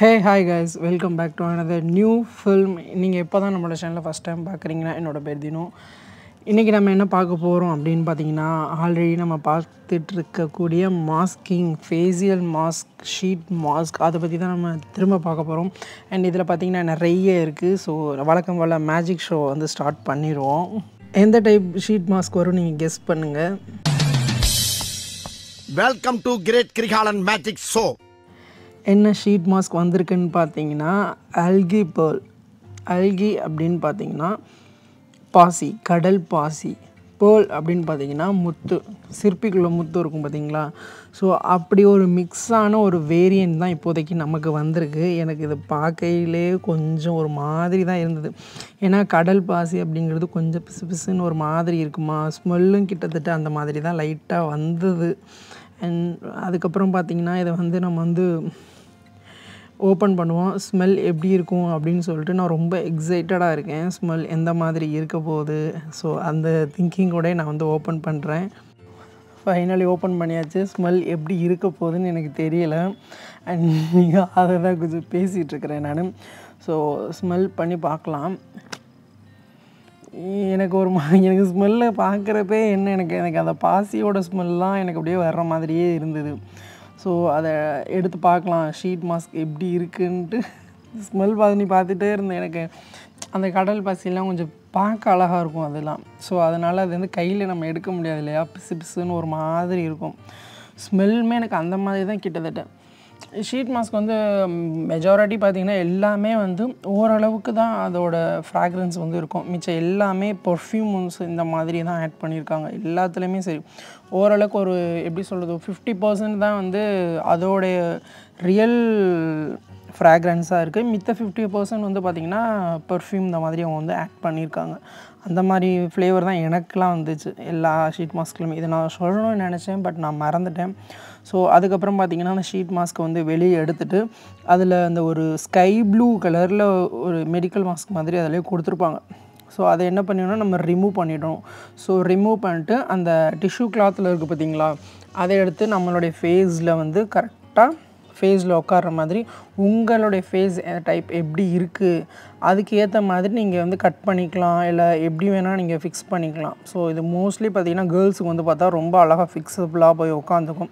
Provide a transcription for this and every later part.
hey hi guys welcome back to another new film நீங்கள் எப்போ தான் நம்மளோட சேனலில் ஃபஸ்ட் டைம் பார்க்குறீங்கன்னா என்னோடய பேர் தினம் இன்றைக்கி நம்ம என்ன பார்க்க போகிறோம் அப்படின்னு பார்த்தீங்கன்னா ஆல்ரெடி நம்ம பார்த்துட்டு இருக்கக்கூடிய masking facial mask sheet mask அதை பற்றி தான் நம்ம திரும்ப பார்க்க போகிறோம் அண்ட் இதில் பார்த்திங்கன்னா நிறைய இருக்குது ஸோ வழக்கம் போல் மேஜிக் ஷோ வந்து ஸ்டார்ட் பண்ணிடுவோம் எந்த டைப் ஷீட் மாஸ்க் வரும் நீங்கள் கெஸ் பண்ணுங்கள் welcome to great Kirikalan magic show என்ன ஷீட் மாஸ்க் வந்திருக்குன்னு பார்த்தீங்கன்னா அல்கி பேர்ல் அல்கி அப்படின்னு பார்த்தீங்கன்னா பாசி கடல் பாசி பேர்ல் அப்படின்னு பார்த்தீங்கன்னா முத்து சிற்பிக்குள்ளே முத்து இருக்கும் பார்த்தீங்களா ஸோ அப்படி ஒரு மிக்ஸான ஒரு வேரியன்ட் தான் இப்போதைக்கு நமக்கு வந்திருக்கு எனக்கு இது பார்க்கையிலே கொஞ்சம் ஒரு மாதிரி தான் இருந்தது ஏன்னா கடல் பாசி அப்படிங்கிறது கொஞ்சம் பிசு பிசுன்னு ஒரு மாதிரி இருக்குமா ஸ்மெல்லும் கிட்டத்தட்ட அந்த மாதிரி தான் லைட்டாக வந்தது அண்ட் அதுக்கப்புறம் பார்த்திங்கன்னா இதை வந்து நம்ம வந்து ஓப்பன் பண்ணுவோம் ஸ்மெல் எப்படி இருக்கும் அப்படின்னு சொல்லிட்டு நான் ரொம்ப எக்ஸைட்டடாக இருக்கேன் ஸ்மெல் எந்த மாதிரி இருக்க போகுது ஸோ அந்த திங்கிங்கோடய நான் வந்து ஓப்பன் பண்ணுறேன் ஃபைனலி ஓப்பன் பண்ணியாச்சு ஸ்மெல் எப்படி இருக்க போகுதுன்னு எனக்கு தெரியல அண்ட் நீங்கள் அதை தான் கொஞ்சம் பேசிகிட்ருக்கிறேன் நான் ஸோ ஸ்மெல் பண்ணி பார்க்கலாம் எனக்கு ஒரு மா எனக்கு ஸ்மெல்லை பார்க்குறப்பே என்ன எனக்கு எனக்கு அந்த பாசியோட ஸ்மெல்லாம் எனக்கு அப்படியே வர்ற மாதிரியே இருந்தது ஸோ அதை எடுத்து பார்க்கலாம் ஷீட் மாஸ்க் எப்படி இருக்குன்ட்டு ஸ்மெல் பண்ணி பார்த்துட்டே இருந்தேன் எனக்கு அந்த கடல் பசியெல்லாம் கொஞ்சம் பார்க்க அழகாக இருக்கும் அதெல்லாம் ஸோ அதனால் அது வந்து கையில் நம்ம எடுக்க முடியாது இல்லையா பிசு பிசுன்னு ஒரு மாதிரி இருக்கும் ஸ்மெல்லுமே எனக்கு அந்த மாதிரி தான் கிட்டத்தட்ட ஷீட் மாஸ்க் வந்து மெஜாரிட்டி பார்த்திங்கன்னா எல்லாமே வந்து ஓரளவுக்கு தான் அதோட ஃப்ராக்ரன்ஸ் வந்து இருக்கும் மிச்சம் எல்லாமே பர்ஃப்யூம்ஸ் இந்த மாதிரி தான் ஆட் பண்ணியிருக்காங்க எல்லாத்துலேயுமே சரி ஓரளவுக்கு ஒரு எப்படி சொல்கிறது ஃபிஃப்டி பர்சன்ட் தான் வந்து அதோடைய ரியல் ஃப்ராக்ரன்ஸாக இருக்குது மித்த ஃபிஃப்டி பர்சன்ட் வந்து பார்த்திங்கன்னா பர்ஃப்யூம் இந்த மாதிரி அவங்க வந்து ஆட் பண்ணியிருக்காங்க அந்த மாதிரி ஃப்ளேவர் தான் எனக்கெலாம் வந்துச்சு எல்லா ஷீட் மாஸ்க்லையுமே இதை நான் சொல்லணும்னு நினச்சேன் பட் நான் மறந்துட்டேன் ஸோ அதுக்கப்புறம் பார்த்திங்கன்னா அந்த ஷீட் மாஸ்க்கை வந்து வெளியே எடுத்துகிட்டு அதில் அந்த ஒரு ஸ்கை ப்ளூ கலரில் ஒரு மெடிக்கல் மாஸ்க் மாதிரி அதிலே கொடுத்துருப்பாங்க ஸோ அதை என்ன பண்ணிடணும்னா நம்ம ரிமூவ் பண்ணிடணும் ஸோ ரிமூவ் பண்ணிட்டு அந்த டிஷ்யூ கிளாத்தில் இருக்குது பார்த்திங்களா அதை எடுத்து நம்மளுடைய ஃபேஸில் வந்து கரெக்டாக ஃபேஸில் உட்கார்ற மாதிரி உங்களுடைய ஃபேஸ் டைப் எப்படி இருக்குது அதுக்கு ஏற்ற மாதிரி நீங்கள் வந்து கட் பண்ணிக்கலாம் இல்லை எப்படி வேணால் நீங்கள் ஃபிக்ஸ் பண்ணிக்கலாம் ஸோ இது மோஸ்ட்லி பார்த்திங்கன்னா கேர்ள்ஸுக்கு வந்து பார்த்தா ரொம்ப அழகாக ஃபிக்ஸபுளாக போய் உட்காந்துக்கும்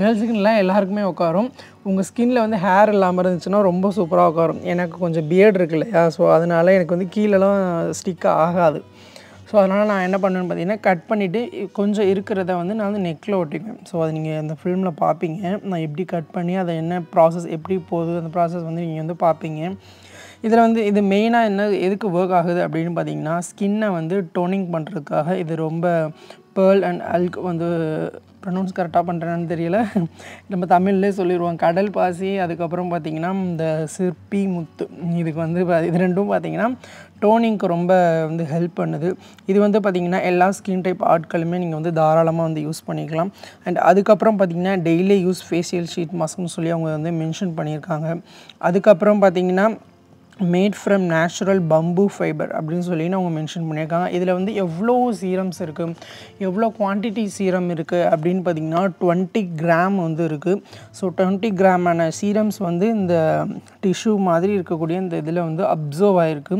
கேர்ள்ஸுக்குலாம் எல்லாருக்குமே உட்காரும் உங்கள் ஸ்கின்னில் வந்து ஹேர் இல்லாமல் இருந்துச்சுன்னா ரொம்ப சூப்பராக உட்காரும் எனக்கு கொஞ்சம் பியர்டு இருக்கு இல்லையா ஸோ அதனால் எனக்கு வந்து கீழெலாம் ஸ்டிக் ஆகாது ஸோ அதனால் நான் என்ன பண்ணுவேன்னு பார்த்தீங்கன்னா கட் பண்ணிவிட்டு கொஞ்சம் இருக்கிறத வந்து நான் வந்து நெக்கில் ஒட்டிக்குவேன் ஸோ அது நீங்கள் அந்த ஃபிலிமில் பார்ப்பீங்க நான் எப்படி கட் பண்ணி அதை என்ன ப்ராசஸ் எப்படி போகுது அந்த ப்ராசஸ் வந்து நீங்கள் வந்து பார்ப்பீங்க இதில் வந்து இது மெயினாக என்ன எதுக்கு ஒர்க் ஆகுது அப்படின்னு பார்த்தீங்கன்னா ஸ்கின்னை வந்து டோனிங் பண்ணுறதுக்காக இது ரொம்ப பேர்ல் அண்ட் அல்க் வந்து ப்ரொனவுன்ஸ் கரெக்டாக பண்ணுறேன்னு தெரியல நம்ம தமிழ்லேயே சொல்லிடுவோம் கடல் பாசி அதுக்கப்புறம் பார்த்திங்கன்னா இந்த சிற்பி முத்து இதுக்கு வந்து இது ரெண்டும் பார்த்திங்கன்னா டோனிங்க்கு ரொம்ப வந்து ஹெல்ப் பண்ணுது இது வந்து பார்த்திங்கன்னா எல்லா ஸ்கின் டைப் ஆட்களுமே நீங்கள் வந்து தாராளமாக வந்து யூஸ் பண்ணிக்கலாம் அண்ட் அதுக்கப்புறம் பார்த்திங்கன்னா டெய்லி யூஸ் ஃபேஷியல் ஷீட் மாஸ்க்னு சொல்லி அவங்க வந்து மென்ஷன் பண்ணியிருக்காங்க அதுக்கப்புறம் பார்த்திங்கன்னா made from natural bamboo fibre அப்படின்னு சொல்லி நான் அவங்க மென்ஷன் பண்ணியிருக்காங்க இதில் வந்து எவ்வளோ சீரம்ஸ் இருக்குது எவ்வளோ குவான்டிட்டி சீரம் இருக்குது அப்படின்னு பார்த்திங்கன்னா டுவெண்ட்டி கிராம் வந்து இருக்குது ஸோ டுவெண்ட்டி கிராமான சீரம்ஸ் வந்து இந்த டிஷ்யூ மாதிரி இருக்கக்கூடிய இந்த இதில் வந்து அப்சர்வ் ஆகிருக்கு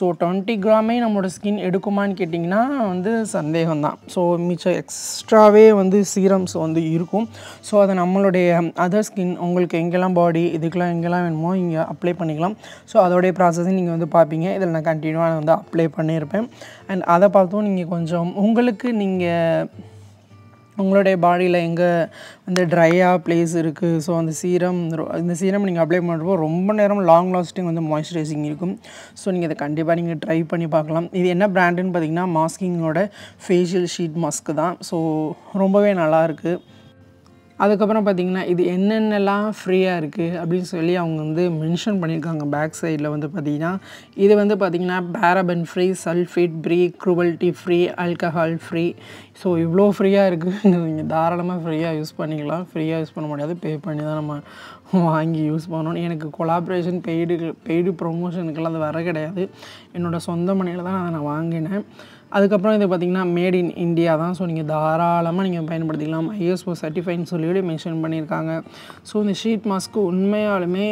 ஸோ டுவெண்ட்டி கிராமே நம்மளோட ஸ்கின் எடுக்குமான்னு கேட்டிங்கன்னா வந்து சந்தேகம் தான் ஸோ மிச்சம் எக்ஸ்ட்ராவே வந்து சீரம்ஸ் வந்து இருக்கும் ஸோ அதை நம்மளுடைய அதர் ஸ்கின் உங்களுக்கு எங்கெல்லாம் பாடி இதுக்கெல்லாம் எங்கெல்லாம் வேணுமோ இங்கே அப்ளை பண்ணிக்கலாம் ஸோ அதோட அதோடைய ப்ராசஸையும் நீங்கள் வந்து பார்ப்பீங்க இதில் நான் கண்டினியூவாக வந்து அப்ளை பண்ணியிருப்பேன் அண்ட் அதை பார்த்தும் நீங்கள் கொஞ்சம் உங்களுக்கு நீங்கள் உங்களுடைய பாடியில் எங்கே வந்து ட்ரையாக ப்ளேஸ் இருக்குது ஸோ அந்த சீரம் இந்த சீரம் நீங்கள் அப்ளை பண்ணுறப்போ ரொம்ப நேரம் லாங் லாஸ்டிங் வந்து மாய்ஸ்சரைசிங் இருக்கும் ஸோ நீங்கள் இதை கண்டிப்பாக நீங்கள் ட்ரை பண்ணி பார்க்கலாம் இது என்ன பிராண்டுன்னு பார்த்தீங்கன்னா மாஸ்கிங்கோட ஃபேஷியல் ஷீட் மாஸ்க்கு தான் ஸோ ரொம்பவே நல்லாயிருக்கு அதுக்கப்புறம் பார்த்தீங்கன்னா இது என்னென்னலாம் ஃப்ரீயாக இருக்குது அப்படின்னு சொல்லி அவங்க வந்து மென்ஷன் பண்ணியிருக்காங்க பேக் சைடில் வந்து பார்த்திங்கன்னா இது வந்து பார்த்திங்கன்னா paraben free sulphate free cruelty free alcohol free so இவ்வளோ ஃப்ரீயாக இருக்குது நீங்கள் தாராளமாக ஃப்ரீயாக யூஸ் பண்ணிக்கலாம் ஃப்ரீயாக யூஸ் பண்ண முடியாது பே பண்ணி தான் நம்ம வாங்கி யூஸ் பண்ணணும் எனக்கு கொலாப்ரேஷன் பெய்டு பெய்டு ப்ரொமோஷனுக்கெல்லாம் அது வர கிடையாது என்னோடய சொந்த மணியில் தான் அதை நான் வாங்கினேன் அதுக்கப்புறம் இது பார்த்திங்கன்னா மேட் இன் இந்தியா தான் ஸோ நீங்கள் தாராளமாக நீங்கள் பயன்படுத்திக்கலாம் ஐஎஸ்ஓ சர்டிஃபைன்னு சொல்லிவிட்டு மென்ஷன் பண்ணியிருக்காங்க ஸோ இந்த ஷீட் மாஸ்க்கு உண்மையாலுமே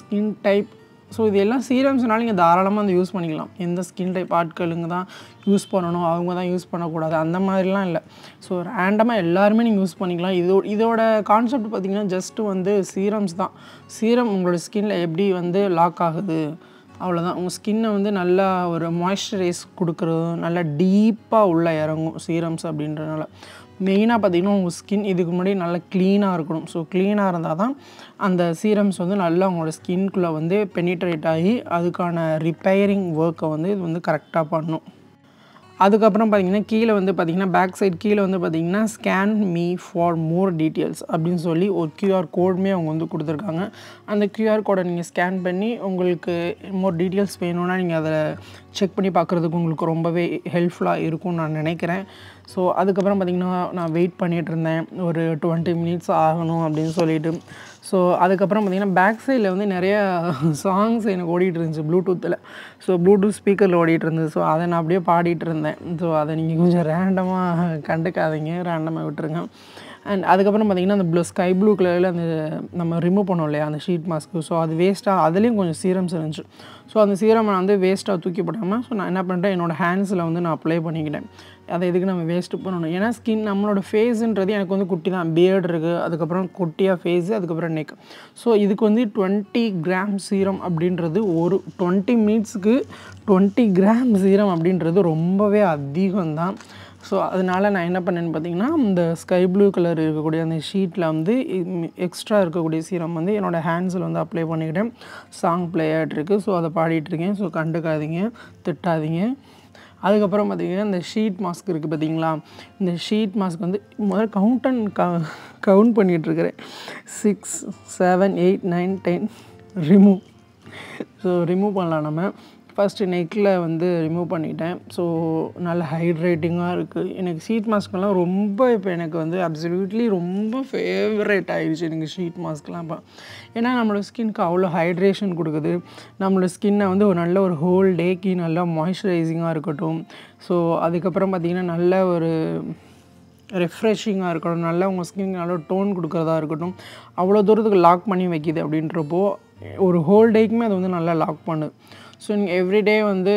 ஸ்கின் டைப் ஸோ இது எல்லாம் சீரம்ஸ்னால நீங்கள் தாராளமாக வந்து யூஸ் பண்ணிக்கலாம் எந்த ஸ்கின் டைப் ஆட்களுங்க தான் யூஸ் பண்ணணும் அவங்க தான் யூஸ் பண்ணக்கூடாது அந்த மாதிரிலாம் இல்லை ஸோ ரேண்டமாக எல்லாருமே நீங்கள் யூஸ் பண்ணிக்கலாம் இதோ இதோட கான்செப்ட் பார்த்திங்கன்னா ஜஸ்ட்டு வந்து சீரம்ஸ் தான் சீரம் உங்களோட ஸ்கின்னில் எப்படி வந்து லாக் ஆகுது அவ்வளோதான் உங்கள் ஸ்கின்னை வந்து நல்லா ஒரு மாய்ஸ்சரைஸ் கொடுக்குறதும் நல்லா டீப்பாக உள்ளே இறங்கும் சீரம்ஸ் அப்படின்றனால மெயினாக பார்த்திங்கன்னா உங்கள் ஸ்கின் இதுக்கு முன்னாடி நல்லா க்ளீனாக இருக்கணும் ஸோ க்ளீனாக இருந்தால் தான் அந்த சீரம்ஸ் வந்து நல்லா உங்களோட ஸ்கின்குள்ளே வந்து பெனிட்ரேட் ஆகி அதுக்கான ரிப்பேரிங் ஒர்க்கை வந்து இது வந்து கரெக்டாக பண்ணும் அதுக்கப்புறம் பார்த்திங்கன்னா கீழே வந்து பார்த்திங்கன்னா பேக் சைட் கீழே வந்து பார்த்திங்கன்னா scan me for more details அப்படின்னு சொல்லி ஒரு க்யூஆர் கோடுமே அவங்க வந்து கொடுத்துருக்காங்க அந்த க்யூஆர் கோடை நீங்கள் ஸ்கேன் பண்ணி உங்களுக்கு மோர் டீட்டெயில்ஸ் வேணும்னா நீங்கள் அதை செக் பண்ணி பார்க்குறதுக்கு உங்களுக்கு ரொம்பவே ஹெல்ப்ஃபுல்லாக இருக்கும்னு நான் நினைக்கிறேன் ஸோ அதுக்கப்புறம் பார்த்திங்கன்னா நான் வெயிட் பண்ணிகிட்டு இருந்தேன் ஒரு டுவெண்ட்டி மினிட்ஸ் ஆகணும் அப்படின்னு சொல்லிட்டு ஸோ அதுக்கப்புறம் பார்த்திங்கன்னா பேக் சைடில் வந்து நிறைய சாங்ஸ் எனக்கு ஓடிட்டு இருந்துச்சு ப்ளூடூத்தில் ஸோ ப்ளூடூத் ஸ்பீக்கரில் ஓடிட்டு இருந்துச்சு ஸோ அதை நான் அப்படியே பாடிட்டு இருந்தேன் ஸோ அதை நீங்கள் கொஞ்சம் ரேண்டமாக கண்டுக்காதீங்க ரேண்டமாக விட்டுருங்க அண்ட் அதுக்கப்புறம் பார்த்திங்கன்னா அந்த ப்ளூ ஸ்கை ப்ளூ கலரில் அந்த நம்ம ரிமூவ் பண்ணோம் இல்லையா அந்த ஷீட் மாஸ்க்கு ஸோ அது வேஸ்ட்டாக அதுலேயும் கொஞ்சம் சீரம்ஸ் இருந்துச்சு ஸோ அந்த சீரம் நான் வந்து வேஸ்ட்டாக தூக்கி போடாமல் ஸோ நான் என்ன பண்ணிட்டேன் என்னோடய ஹேண்ட்ஸில் வந்து நான் அப்ளை பண்ணிக்கிட்டேன் அதை எதுக்கு நம்ம வேஸ்ட்டு பண்ணணும் ஏன்னா ஸ்கின் நம்மளோட ஃபேஸுன்றது எனக்கு வந்து குட்டி தான் பியர்டு இருக்குது அதுக்கப்புறம் குட்டியாக ஃபேஸு அதுக்கப்புறம் நெக் ஸோ இதுக்கு வந்து டுவெண்ட்டி கிராம் சீரம் அப்படின்றது ஒரு டுவெண்ட்டி மினிட்ஸுக்கு டுவெண்ட்டி கிராம் சீரம் அப்படின்றது ரொம்பவே அதிகம்தான் ஸோ அதனால் நான் என்ன பண்ணேன்னு பார்த்தீங்கன்னா இந்த ஸ்கை ப்ளூ கலர் இருக்கக்கூடிய அந்த ஷீட்டில் வந்து எக்ஸ்ட்ரா இருக்கக்கூடிய சீரம் வந்து என்னோடய ஹேண்ட்ஸில் வந்து அப்ளை பண்ணிக்கிட்டேன் சாங் ப்ளே ஆகிட்டுருக்கு ஸோ அதை பாடிட்டுருக்கேன் ஸோ கண்டுக்காதீங்க திட்டாதீங்க அதுக்கப்புறம் பார்த்திங்கன்னா இந்த ஷீட் மாஸ்க் இருக்குது பார்த்திங்களா இந்த ஷீட் மாஸ்க் வந்து முதல்ல கவுண்ட் அண்ட் க கவுண்ட் பண்ணிகிட்ருக்கிறேன் six seven eight nine ten remove so remove பண்ணலாம் நம்ம ஃபஸ்ட்டு நெக்கில் வந்து ரிமூவ் பண்ணிட்டேன் ஸோ நல்ல ஹைட்ரேட்டிங்காக இருக்குது எனக்கு ஷீட் மாஸ்க்லாம் ரொம்ப இப்போ எனக்கு வந்து அப்சல்யூட்லி ரொம்ப ஃபேவரேட் ஆகிடுச்சு எனக்கு ஷீட் மாஸ்க்லாம் இப்போ ஏன்னா நம்மளோட ஸ்கின்க்கு அவ்வளோ ஹைட்ரேஷன் கொடுக்குது நம்மளோட ஸ்கின்னை வந்து ஒரு நல்ல ஒரு ஹோல் டேக்கு நல்லா மாய்ஸ்சரைசிங்காக இருக்கட்டும் ஸோ அதுக்கப்புறம் பார்த்திங்கன்னா நல்ல ஒரு ரெஃப்ரெஷிங்காக இருக்கட்டும் நல்லா உங்கள் ஸ்கின்க்கு நல்ல டோன் கொடுக்குறதா இருக்கட்டும் அவ்வளோ தூரத்துக்கு லாக் பண்ணி வைக்கிது அப்படின்றப்போ ஒரு ஹோல் டேக்குமே அது வந்து நல்லா லாக் பண்ணுது ஸோ நீங்கள் எவ்ரிடே வந்து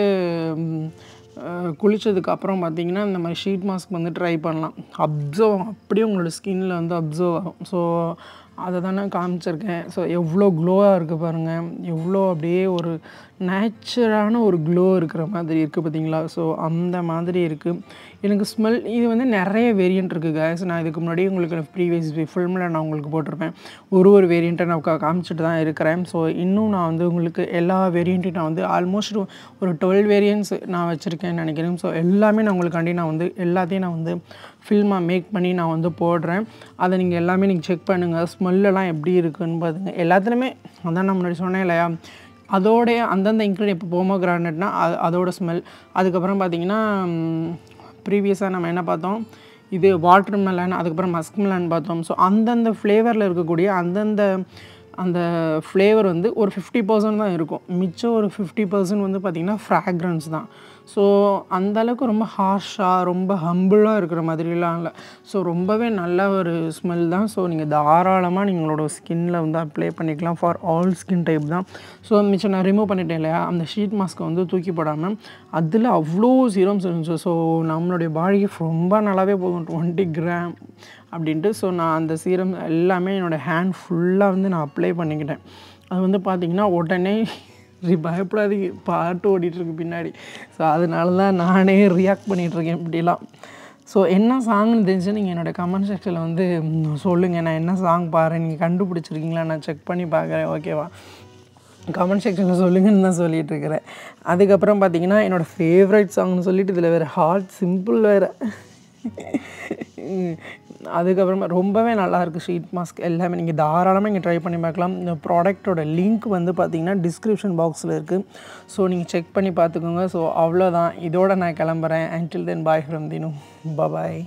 குளித்ததுக்கப்புறம் பார்த்தீங்கன்னா இந்த மாதிரி ஷீட் மாஸ்க் வந்து ட்ரை பண்ணலாம் அப்சர்வ் அப்படியே உங்களோட ஸ்கின்ல வந்து அப்சர்வ் ஆகும் ஸோ அதை தானே காமிச்சிருக்கேன் ஸோ எவ்வளோ க்ளோவாக இருக்குது பாருங்கள் எவ்வளோ அப்படியே ஒரு நேச்சுரான ஒரு க்ளோ இருக்கிற மாதிரி இருக்குது பார்த்தீங்களா ஸோ அந்த மாதிரி இருக்குது எனக்கு ஸ்மெல் இது வந்து நிறைய வேரியண்ட் இருக்குது கேஸ் நான் இதுக்கு முன்னாடி உங்களுக்கு ப்ரீவியஸ் ஃபில்மில் நான் உங்களுக்கு போட்டிருப்பேன் ஒரு ஒரு வேரியண்ட்டை நான் காமிச்சிட்டு தான் இருக்கிறேன் ஸோ இன்னும் நான் வந்து உங்களுக்கு எல்லா வேரியண்ட்டையும் நான் வந்து ஆல்மோஸ்ட் ஒரு டுவெல் வேரியன்ட்ஸ் நான் வச்சுருக்கேன்னு நினைக்கிறேன் ஸோ எல்லாமே நான் உங்களுக்காண்டி நான் வந்து எல்லாத்தையும் நான் வந்து ஃபில்மாக மேக் பண்ணி நான் வந்து போடுறேன் அதை நீங்கள் எல்லாமே நீங்கள் செக் பண்ணுங்கள் ஸ்மெல்லாம் எப்படி இருக்குதுன்னு பார்த்துங்க எல்லாத்துலேயுமே அதான் நான் முன்னாடி சொன்னேன் இல்லையா அதோடைய அந்தந்த இன்க்ரீடியன் இப்போ போமோ கிரானட்னா அது அதோட ஸ்மெல் அதுக்கப்புறம் பார்த்திங்கன்னா ப்ரீவியஸாக நம்ம என்ன பார்த்தோம் இது வாட்டர் மெலன் அதுக்கப்புறம் மஸ்க் மெலன் பார்த்தோம் ஸோ அந்தந்த ஃப்ளேவரில் இருக்கக்கூடிய அந்தந்த அந்த ஃப்ளேவர் வந்து ஒரு ஃபிஃப்டி பர்சன்ட் தான் இருக்கும் மிச்சம் ஒரு ஃபிஃப்டி பர்சன்ட் வந்து பார்த்திங்கன்னா ஃப்ராக்ரன்ஸ் தான் ஸோ அந்தளவுக்கு ரொம்ப ஹார்ஷாக ரொம்ப ஹம்புளாக இருக்கிற மாதிரிலாம் இல்லை ஸோ ரொம்பவே நல்ல ஒரு ஸ்மெல் தான் ஸோ நீங்கள் தாராளமாக நீங்களோட ஸ்கின்னில் வந்து அப்ளை பண்ணிக்கலாம் ஃபார் ஆல் ஸ்கின் டைப் தான் ஸோ மிச்சம் நான் ரிமூவ் பண்ணிட்டேன் இல்லையா அந்த ஷீட் மாஸ்க்கை வந்து தூக்கி போடாமல் அதில் அவ்வளோ சீரம்ஸ் இருந்துச்சு ஸோ நம்மளுடைய பாடிக்கு ரொம்ப நல்லாவே போதும் டுவெண்ட்டி கிராம் அப்படின்ட்டு ஸோ நான் அந்த சீரம் எல்லாமே என்னோடய ஹேண்ட் ஃபுல்லாக வந்து நான் அப்ளை பண்ணிக்கிட்டேன் அது வந்து பார்த்திங்கன்னா உடனே நீ பயப்படாதீங்க பாட்டு ஓடிட்டுருக்கு பின்னாடி ஸோ அதனால தான் நானே ரியாக்ட் பண்ணிகிட்ருக்கேன் இப்படிலாம் ஸோ என்ன சாங்னு தெரிஞ்சு நீங்கள் என்னோடய கமெண்ட் செக்ஷனில் வந்து சொல்லுங்கள் நான் என்ன சாங் பாருங்கள் நீங்கள் கண்டுபிடிச்சிருக்கீங்களா நான் செக் பண்ணி பார்க்குறேன் ஓகேவா கமெண்ட் செக்ஷனில் சொல்லுங்கன்னு தான் சொல்லிகிட்டு அதுக்கப்புறம் பார்த்தீங்கன்னா என்னோடய ஃபேவரட் சாங்னு சொல்லிட்டு இதில் வேறு ஹார்ட் சிம்பிள் வேறு அதுக்கப்புறமா ரொம்பவே நல்லாயிருக்கு ஷீட் மாஸ்க் எல்லாமே நீங்கள் தாராளமாக நீங்கள் ட்ரை பண்ணி பார்க்கலாம் இந்த ப்ராடக்டோட லிங்க் வந்து பார்த்திங்கன்னா டிஸ்கிரிப்ஷன் பாக்ஸில் இருக்குது ஸோ நீங்கள் செக் பண்ணி பார்த்துக்கோங்க ஸோ அவ்வளோதான் இதோட நான் கிளம்புறேன் அண்டில் தென் பாய் ஃப்ரம் தினும் பபாய்